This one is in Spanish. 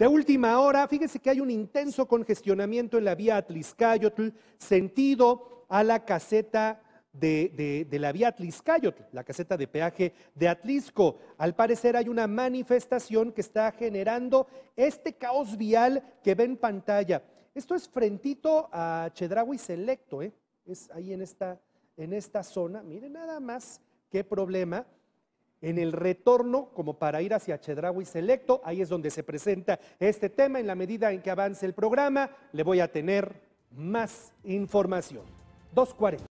De última hora, fíjense que hay un intenso congestionamiento en la vía Atliscayotl, sentido a la caseta de, la vía Atliscayotl, la caseta de peaje de Atlisco. Al parecer hay una manifestación que está generando este caos vial que ve en pantalla. Esto es frentito a y Selecto, ¿eh? es ahí en esta, en esta zona. Miren nada más qué problema en el retorno como para ir hacia Chedraui Selecto. Ahí es donde se presenta este tema. En la medida en que avance el programa, le voy a tener más información. 2.40.